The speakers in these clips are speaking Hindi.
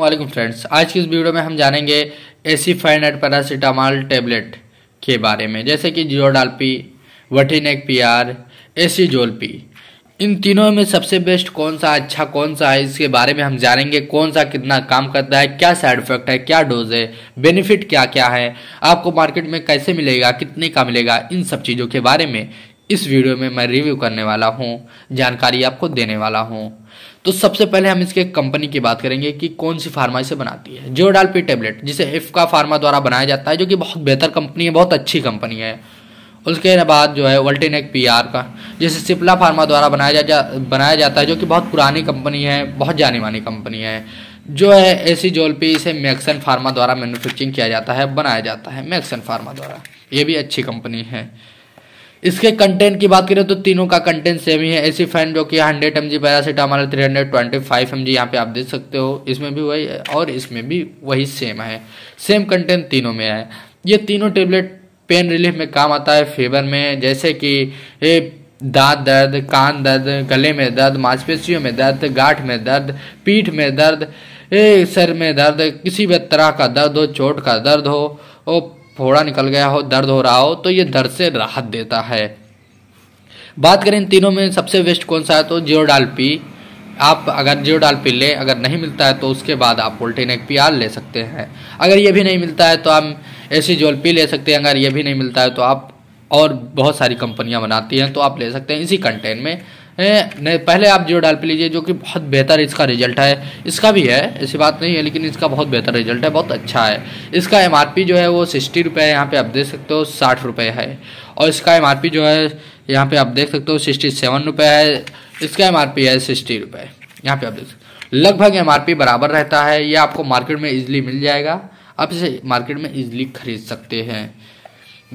वालेकुम फ्रेंड्स आज की इस वीडियो में हम जानेंगे एसी फाइन एड पैरासीटामॉल टेबलेट के बारे में जैसे कि जियोडाल्पी वटीनेक पी आर एसी जोलपी इन तीनों में सबसे बेस्ट कौन सा अच्छा कौन सा है इसके बारे में हम जानेंगे कौन सा कितना काम करता है क्या साइड इफेक्ट है क्या डोज है बेनिफिट क्या क्या है आपको मार्केट में कैसे मिलेगा कितने का मिलेगा इन सब चीज़ों के बारे में इस वीडियो में मैं रिव्यू करने वाला हूँ जानकारी आपको देने वाला हूँ तो सबसे पहले हम इसके कंपनी की बात करेंगे कि कौन सी फार्मा इसे बनाती है जियोडालपी पी टेबलेट जिसे इफका फार्मा द्वारा बनाया जाता है जो कि बहुत बेहतर कंपनी है बहुत अच्छी कंपनी है उसके बाद जो है वल्टेनेक पी आर का जिसे सिप्ला फार्मा द्वारा बनाया जा, जा बनाया जाता है जो कि बहुत पुरानी कंपनी है बहुत जानी मानी कंपनी है जो है एसी जोलपी इसे मैक्सन फार्मा द्वारा मैन्युफैक्चरिंग किया जाता है बनाया जाता है मैक्सन फार्मा द्वारा ये भी अच्छी कंपनी है इसके कंटेंट की बात करें तो तीनों का कंटेंट सेम ही है एसी फैन जो कि hundred M G paracetamol three hundred twenty five M G यहाँ पे आप देख सकते हो इसमें भी वही और इसमें भी वही सेम है सेम कंटेंट तीनों में है ये तीनों टेबलेट पेन रिलीफ में काम आता है फीवर में जैसे कि ये दांत दर्द कान दर्द गले में दर्द मांसपेशियों में दर्द गांठ में दर्द पीठ में दर्द ए, सर में दर्द किसी भी तरह का दर्द हो चोट का दर्द हो और फोड़ा निकल गया हो दर्द हो रहा हो तो ये दर्द से राहत देता है बात करें इन तीनों में सबसे बेस्ट कौन सा है तो जियोडाल्पी आप अगर जियोडाल्पी लें अगर नहीं मिलता है तो उसके बाद आप वोल्टेनेक पी आर ले सकते हैं अगर ये भी नहीं मिलता है तो आप सी जोल पी ले सकते हैं अगर ये भी नहीं मिलता है तो आप और बहुत सारी कंपनियां बनाती हैं तो आप ले सकते हैं इसी कंटेन में नहीं पहले आप जियो डाल पे लीजिए जो कि बहुत बेहतर इसका रिजल्ट है इसका भी है ऐसी बात नहीं है लेकिन इसका बहुत बेहतर रिजल्ट है बहुत अच्छा है इसका एम जो है वो सिक्सटी रुपये है यहाँ पर आप देख सकते हो साठ रुपये है और इसका एम जो है यहाँ पर आप देख सकते हो सिक्सटी सेवन रुपये है इसका एम है सिक्सटी रुपये यहाँ पर आप देख सकते लगभग एम बराबर रहता है ये आपको मार्केट में ईजिली मिल जाएगा आप इसे मार्केट में ईजिली खरीद सकते हैं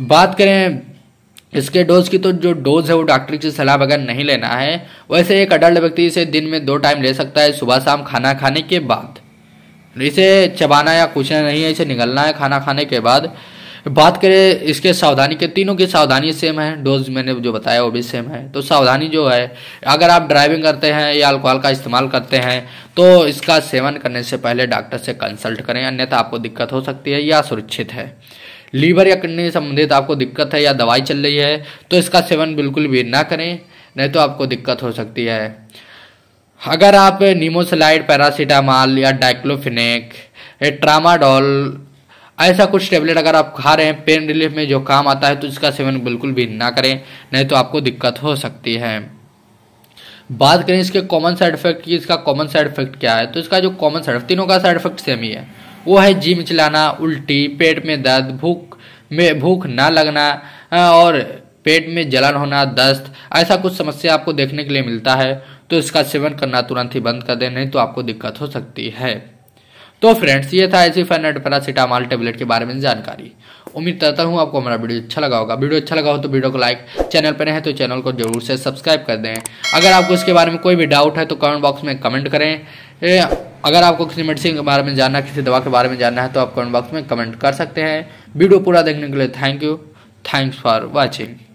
बात करें इसके डोज की तो जो डोज है वो डॉक्टर की सलाह बगैर नहीं लेना है वैसे एक अडल्ट व्यक्ति इसे दिन में दो टाइम ले सकता है सुबह शाम खाना खाने के बाद इसे चबाना या कुचना नहीं है इसे निगलना है खाना खाने के बाद बात करें इसके सावधानी के तीनों की सावधानी सेम है डोज मैंने जो बताया वो भी सेम है तो सावधानी जो है अगर आप ड्राइविंग करते हैं या अल्कोहल का इस्तेमाल करते हैं तो इसका सेवन करने से पहले डॉक्टर से कंसल्ट करें अन्यथा आपको दिक्कत हो सकती है या सुरक्षित है लीवर या किडनी से संबंधित आपको दिक्कत है या दवाई चल रही है तो इसका सेवन बिल्कुल भी ना करें नहीं तो आपको दिक्कत हो सकती है अगर आप नीमोसलाइड पैरासीटामॉल या डाइक्लोफिनेक ट्रामाडोल ऐसा कुछ टेबलेट अगर आप खा रहे हैं पेन रिलीफ में जो काम आता है तो इसका सेवन बिल्कुल भी ना करें नहीं तो आपको दिक्कत हो सकती है बात करें इसके कॉमन साइड इफेक्ट की इसका कॉमन साइड इफेक्ट क्या है तो इसका जो कॉमन साइड तीनों का साइड इफेक्ट सेम ही है वो है जिम चलाना उल्टी पेट में दर्द भूख में भूख ना लगना और पेट में जलन होना दस्त ऐसा कुछ समस्या आपको देखने के लिए मिलता है तो इसका सेवन करना तुरंत ही बंद कर दें नहीं तो आपको दिक्कत हो सकती है तो फ्रेंड्स ये था ऐसी फैनड पैरासीटामॉल टेबलेट के बारे में जानकारी उम्मीद करता हूँ आपको हमारा वीडियो अच्छा लगा होगा वीडियो अच्छा लगा हो तो वीडियो को लाइक चैनल पर है तो चैनल को जरूर से सब्सक्राइब कर दें अगर आपको इसके बारे में कोई भी डाउट है तो कमेंट बॉक्स में कमेंट करें अगर आपको किसी मेडिसिन के बारे में जानना किसी दवा के बारे में जानना है तो आप कमेंट बॉक्स में कमेंट कर सकते हैं वीडियो पूरा देखने के लिए thank you thanks for watching